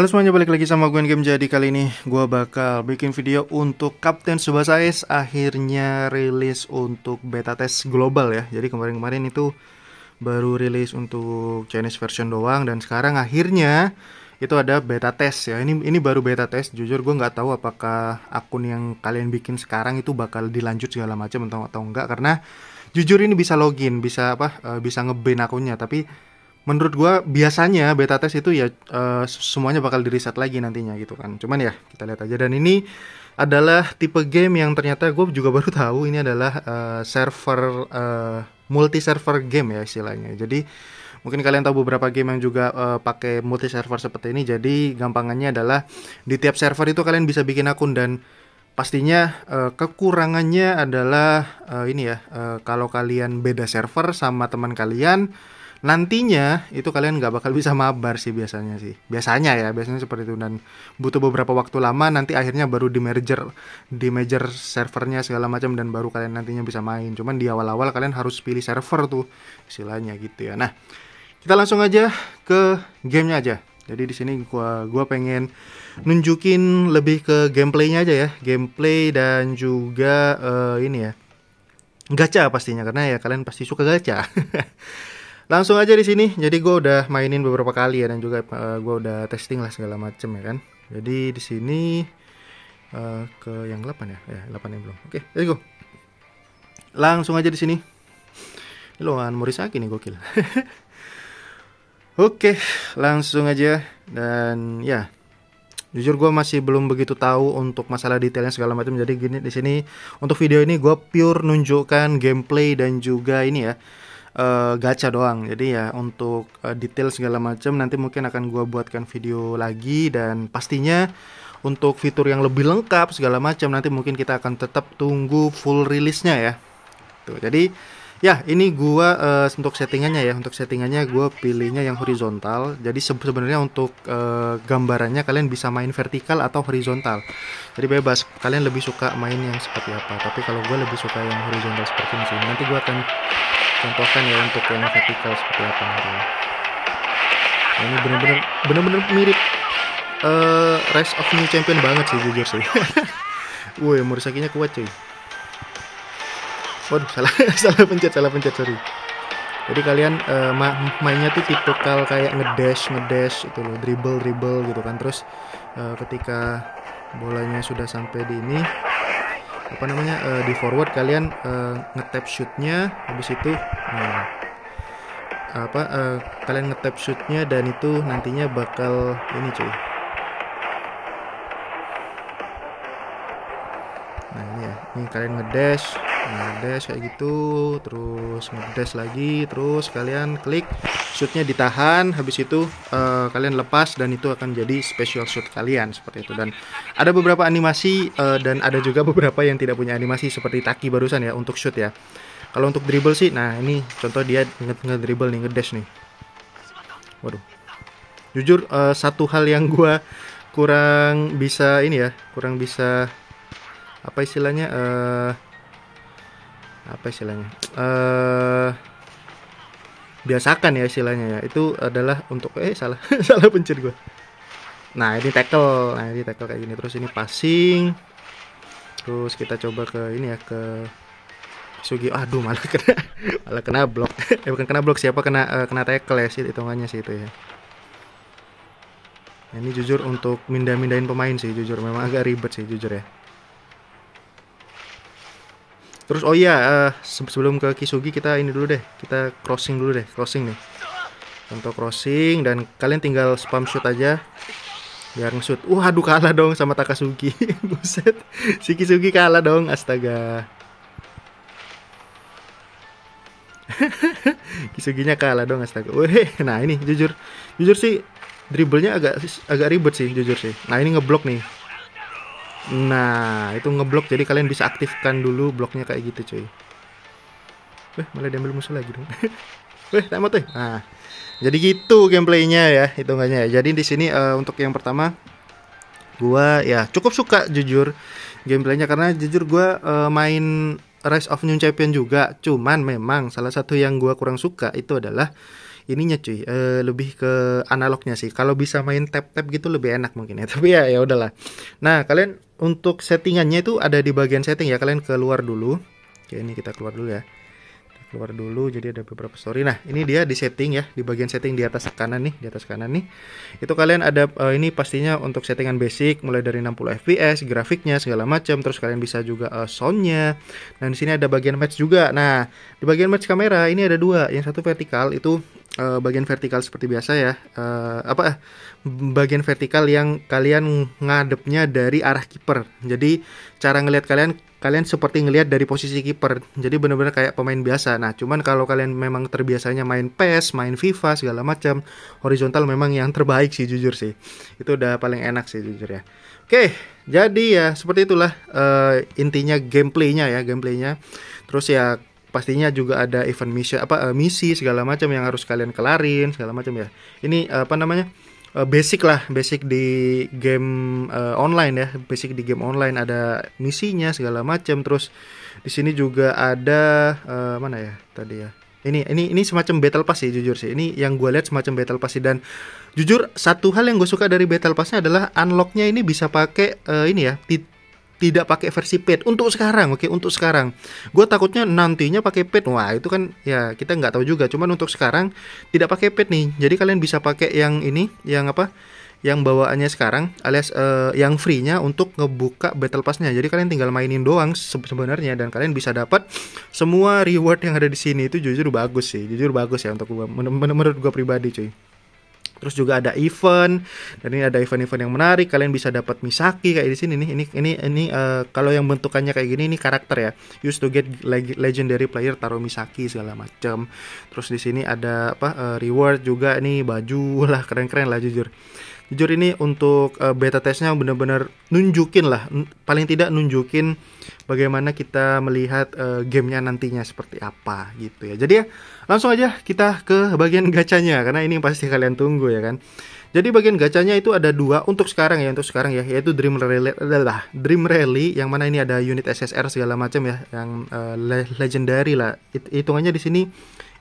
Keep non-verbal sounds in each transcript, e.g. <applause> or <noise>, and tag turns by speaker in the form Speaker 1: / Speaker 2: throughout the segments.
Speaker 1: Halo semuanya, balik lagi sama gue Game Jadi kali ini gue bakal bikin video untuk Captain Subasa Ace Akhirnya rilis untuk beta test global ya Jadi kemarin-kemarin itu baru rilis untuk Chinese version doang Dan sekarang akhirnya itu ada beta test ya Ini ini baru beta test, jujur gue gak tahu apakah akun yang kalian bikin sekarang itu bakal dilanjut segala macam atau, atau enggak Karena jujur ini bisa login, bisa apa, eh, bisa ngeban akunnya Tapi menurut gua biasanya beta test itu ya uh, semuanya bakal diriset lagi nantinya gitu kan. Cuman ya kita lihat aja dan ini adalah tipe game yang ternyata gue juga <laughs> baru tahu ini adalah uh, server uh, eh, multi server game ya istilahnya. Jadi mungkin kalian tahu beberapa game yang juga uh, pakai multi server seperti ini. Jadi gampangannya adalah di tiap server itu kalian bisa bikin akun dan pastinya uh, kekurangannya adalah uh, ini ya uh, kalau kalian beda server sama teman kalian nantinya itu kalian nggak bakal bisa mabar sih biasanya sih biasanya ya biasanya seperti itu dan butuh beberapa waktu lama nanti akhirnya baru di merger di merger servernya segala macam dan baru kalian nantinya bisa main cuman di awal-awal kalian harus pilih server tuh istilahnya gitu ya nah kita langsung aja ke gamenya aja jadi di sini gua gua pengen nunjukin lebih ke gameplaynya aja ya gameplay dan juga uh, ini ya gacha pastinya karena ya kalian pasti suka gacha <laughs> langsung aja di sini jadi gue udah mainin beberapa kali ya dan juga uh, eh, gue udah testing lah segala macem ya kan jadi di sini uh, ke yang 8 ya ya eh, 8 yang belum oke okay, let's go langsung aja di sini ini lowongan Morisaki nih gokil <laughs> Oke, langsung aja dan ya jujur gue masih belum begitu tahu untuk masalah detailnya segala macam jadi gini di sini untuk video ini gue pure nunjukkan gameplay dan juga ini ya uh, gacha doang. Jadi ya untuk uh, detail segala macam nanti mungkin akan gue buatkan video lagi dan pastinya untuk fitur yang lebih lengkap segala macam nanti mungkin kita akan tetap tunggu full rilisnya ya. Tuh. Jadi Ya, ini gua uh, untuk settingannya ya. Untuk settingannya gua pilihnya yang horizontal. Jadi sebenarnya untuk uh, gambarannya kalian bisa main vertikal atau horizontal. Jadi bebas. Kalian lebih suka main yang seperti apa. Tapi kalau gua lebih suka yang horizontal seperti ini. Nanti gua akan contohkan ya untuk yang vertikal seperti apa Nah, ini bener-bener bener-bener mirip uh, Rise of New Champion banget sih jujur sih. <laughs> Woi, Murisakinya kuat cuy waduh salah <laughs> salah pencet salah pencet sorry jadi kalian uh, mainnya tuh tipikal kayak ngedash ngedash itu loh dribble dribble gitu kan terus uh, ketika bolanya sudah sampai di ini apa namanya uh, di forward kalian uh, ngetap shootnya habis itu uh, apa uh, kalian ngetap shootnya dan itu nantinya bakal ini cuy nah ini ya ini kalian ngedash ngedes kayak gitu terus ngedes lagi terus kalian klik shootnya ditahan habis itu uh, kalian lepas dan itu akan jadi special shoot kalian seperti itu dan ada beberapa animasi uh, dan ada juga beberapa yang tidak punya animasi seperti Taki barusan ya untuk shoot ya kalau untuk dribble sih nah ini contoh dia nge ngedribble nih ngedash nih waduh jujur uh, satu hal yang gua kurang bisa ini ya kurang bisa apa istilahnya uh, apa istilahnya uh, biasakan ya istilahnya ya itu adalah untuk eh salah <laughs> salah pencet gue nah ini tackle nah ini tackle kayak gini terus ini passing terus kita coba ke ini ya ke Sugi aduh malah <laughs> kena malah kena blok <laughs> eh bukan kena blok siapa kena uh, kena tackle ya sih hitungannya sih itu ya nah, ini jujur untuk minda mindahin pemain sih jujur memang agak ribet sih jujur ya Terus oh iya uh, sebelum ke Kisugi kita ini dulu deh, kita crossing dulu deh, crossing nih. Contoh crossing dan kalian tinggal spam shoot aja biar ngesut shoot Uh aduh kalah dong sama Takasugi. <laughs> Buset. Si Kisugi kalah dong, astaga. <laughs> Kisuginya kalah dong astaga. Wih nah ini jujur. Jujur sih dribblenya agak agak ribet sih jujur sih. Nah ini ngeblok nih Nah, itu ngeblok jadi kalian bisa aktifkan dulu bloknya kayak gitu, cuy. Wah, eh, malah diambil musuh lagi dong. Wah, tak mati. Nah, jadi gitu gameplaynya ya, hitungannya. Jadi di sini uh, untuk yang pertama gua ya cukup suka jujur gameplaynya karena jujur gua uh, main Rise of New Champion juga. Cuman memang salah satu yang gua kurang suka itu adalah ininya cuy uh, lebih ke analognya sih kalau bisa main tap tap gitu lebih enak mungkin ya <laughs> tapi ya ya udahlah nah kalian untuk settingannya itu ada di bagian setting ya kalian keluar dulu oke ini kita keluar dulu ya kita keluar dulu jadi ada beberapa story nah ini dia di setting ya di bagian setting di atas kanan nih di atas kanan nih itu kalian ada uh, ini pastinya untuk settingan basic mulai dari 60 fps grafiknya segala macam terus kalian bisa juga uh, soundnya dan nah, di sini ada bagian match juga nah di bagian match kamera ini ada dua yang satu vertikal itu Eh, bagian vertikal seperti biasa ya. Uh, apa eh, bagian vertikal yang kalian ngadepnya dari arah kiper. Jadi cara ngelihat kalian kalian seperti ngelihat dari posisi kiper. Jadi benar-benar kayak pemain biasa. Nah, cuman kalau kalian memang terbiasanya main PES, main FIFA segala macam, horizontal memang yang terbaik sih jujur sih. Itu udah paling enak sih jujur ya. Oke, jadi ya seperti itulah uh, intinya gameplaynya ya, gameplaynya. Terus ya pastinya juga ada event misi apa uh, misi segala macam yang harus kalian kelarin segala macam ya ini uh, apa namanya uh, basic lah basic di game uh, online ya basic di game online ada misinya segala macam terus di sini juga ada uh, mana ya tadi ya ini ini ini semacam battle pass sih jujur sih ini yang gue lihat semacam battle pass sih dan jujur satu hal yang gue suka dari battle passnya adalah unlocknya ini bisa pakai uh, ini ya tidak pakai versi paid untuk sekarang oke okay? untuk sekarang gue takutnya nantinya pakai paid wah itu kan ya kita nggak tahu juga cuman untuk sekarang tidak pakai paid nih jadi kalian bisa pakai yang ini yang apa yang bawaannya sekarang alias uh, yang free-nya untuk ngebuka battle pass-nya. Jadi kalian tinggal mainin doang sebenarnya dan kalian bisa dapat semua reward yang ada di sini itu jujur bagus sih. Jujur bagus ya untuk gua menurut gue pribadi cuy. Terus juga ada event dan ini ada event-event yang menarik. Kalian bisa dapat misaki kayak di sini nih. Ini ini ini uh, kalau yang bentukannya kayak gini ini karakter ya. Used to get legendary player taro misaki segala macam. Terus di sini ada apa uh, reward juga nih baju lah keren-keren lah jujur jujur ini untuk uh, beta testnya benar-benar nunjukin lah paling tidak nunjukin bagaimana kita melihat uh, gamenya nantinya seperti apa gitu ya jadi ya langsung aja kita ke bagian gacanya karena ini yang pasti kalian tunggu ya kan jadi bagian gacanya itu ada dua untuk sekarang ya, untuk sekarang ya, yaitu Dream Rally adalah Dream Rally yang mana ini ada unit SSR segala macam ya, yang uh, legendary lah. Hitungannya di sini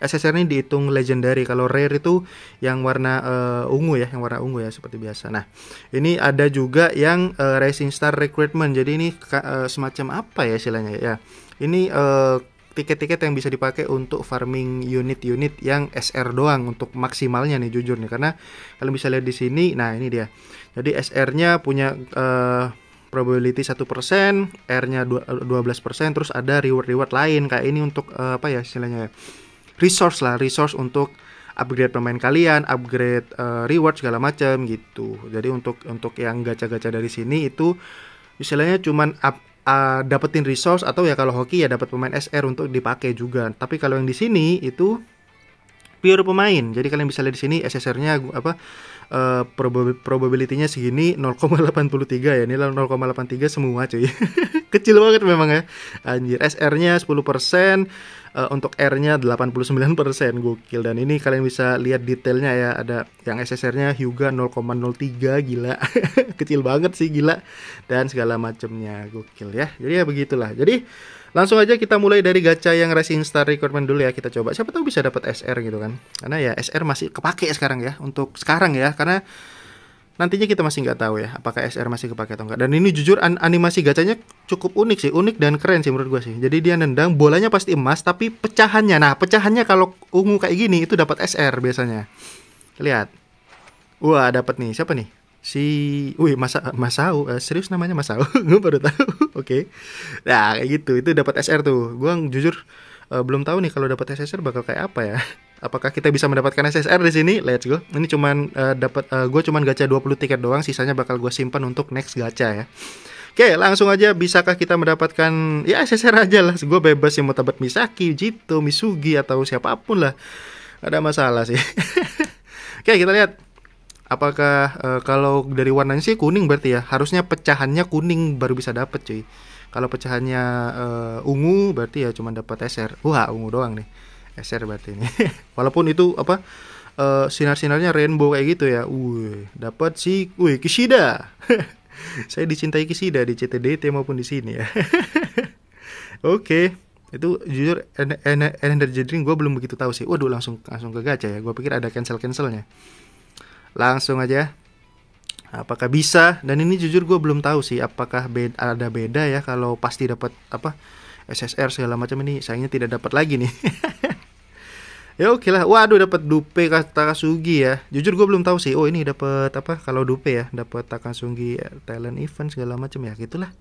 Speaker 1: SSR ini dihitung legendary. Kalau rare itu yang warna uh, ungu ya, yang warna ungu ya seperti biasa. Nah, ini ada juga yang uh, eh, Racing Star Recruitment. Jadi ini uh, semacam apa ya istilahnya ya. Ini uh, tiket-tiket yang bisa dipakai untuk farming unit-unit yang SR doang untuk maksimalnya nih jujur nih karena kalian bisa lihat di sini nah ini dia jadi SR-nya punya uh, probability 1%, R-nya 12%, terus ada reward-reward lain kayak ini untuk uh, apa ya istilahnya ya. Resource lah, resource untuk upgrade pemain kalian, upgrade uh, reward segala macam gitu. Jadi untuk untuk yang gacha-gacha dari sini itu istilahnya cuman up uh, dapetin resource atau ya kalau hoki ya dapat pemain SR untuk dipakai juga. Tapi kalau yang di sini itu pure pemain. Jadi kalian bisa lihat di sini SSR-nya apa uh, eh, probab probability-nya segini 0,83 ya. Nilai 0,83 semua cuy. <laughs> Kecil banget memang ya. Anjir, SR-nya 10%, uh, untuk R-nya 89% gokil dan ini kalian bisa lihat detailnya ya ada yang SSR-nya Hyuga 0,03 gila <laughs> kecil banget sih gila dan segala macamnya gokil ya jadi ya begitulah jadi langsung aja kita mulai dari gacha yang Racing Star Recruitment dulu ya kita coba siapa tahu bisa dapat SR gitu kan karena ya SR masih kepake sekarang ya untuk sekarang ya karena nantinya kita masih nggak tahu ya apakah SR masih kepake atau enggak. Dan ini jujur an animasi gacanya cukup unik sih, unik dan keren sih menurut gue sih. Jadi dia nendang bolanya pasti emas tapi pecahannya. Nah, pecahannya kalau ungu kayak gini itu dapat SR biasanya. Lihat. Wah, dapat nih. Siapa nih? Si Wih, Masa Masau. Uh, eh, serius namanya Masau. <laughs> gue baru tahu. <laughs> Oke. okay. Nah, kayak gitu. Itu dapat SR tuh. Gue jujur uh, belum tahu nih kalau dapat SR bakal kayak apa ya apakah kita bisa mendapatkan SSR di sini let's go ini cuman uh, dapat uh, eh, gue cuman gacha 20 tiket doang sisanya bakal gue simpan untuk next gacha ya Oke, langsung aja bisakah kita mendapatkan ya SSR aja lah. Gue bebas sih mau dapat Misaki, Jito, Misugi atau siapapun lah. Ada masalah sih. <laughs> Oke, kita lihat apakah uh, kalau dari warnanya sih kuning berarti ya. Harusnya pecahannya kuning baru bisa dapet cuy. Kalau pecahannya uh, ungu berarti ya cuma dapat SR. Wah, ungu doang nih. Eser berarti ini. <laughs> Walaupun itu apa uh, sinar-sinarnya rainbow kayak gitu ya. Wuih, dapat si wuih Kishida. <laughs> Saya dicintai Kishida di CTDT maupun di sini ya. <laughs> Oke. Okay itu jujur en- energy drink gue belum begitu tahu sih waduh langsung langsung ke gacha ya gue pikir ada cancel cancelnya langsung aja apakah bisa dan ini jujur gue belum tahu sih apakah beda, ada beda ya kalau pasti dapat apa SSR segala macam ini sayangnya tidak dapat lagi nih ya oke okay lah waduh dapat dupe Takasugi ya jujur gue belum tahu sih oh ini dapat apa kalau dupe ya dapat Takasugi talent event segala macam ya gitulah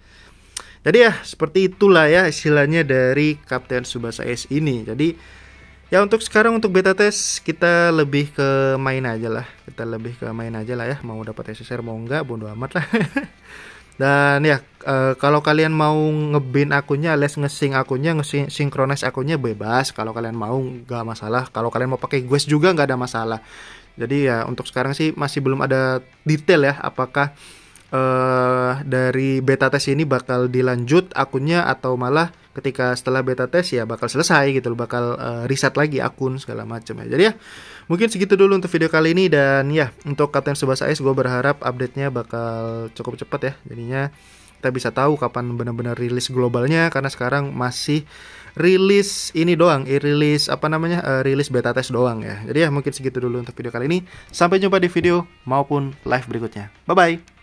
Speaker 1: jadi ya seperti itulah ya istilahnya dari Kapten Subasa S ini jadi ya untuk sekarang untuk beta test kita lebih ke main aja lah kita lebih ke main aja lah ya mau dapat SSR mau enggak bodo amat lah <laughs> dan ya Eh, kalau kalian mau ngebin akunnya, les ngesing akunnya, ngesing akunnya bebas. Kalau kalian mau nggak masalah. Kalau kalian mau pakai Guest juga nggak ada masalah. Jadi ya untuk sekarang sih masih belum ada detail ya apakah uh, dari beta test ini bakal dilanjut akunnya atau malah ketika setelah beta test ya bakal selesai gitu loh bakal uh, eh, riset lagi akun segala macam ya jadi ya mungkin segitu dulu untuk video kali ini dan ya untuk Kapten Subasa Ice gue berharap update-nya bakal cukup cepat ya jadinya kita bisa tahu kapan benar-benar rilis globalnya karena sekarang masih rilis ini doang, eh, rilis apa namanya, uh, rilis beta test doang ya. Jadi ya mungkin segitu dulu untuk video kali ini. Sampai jumpa di video maupun live berikutnya. Bye bye.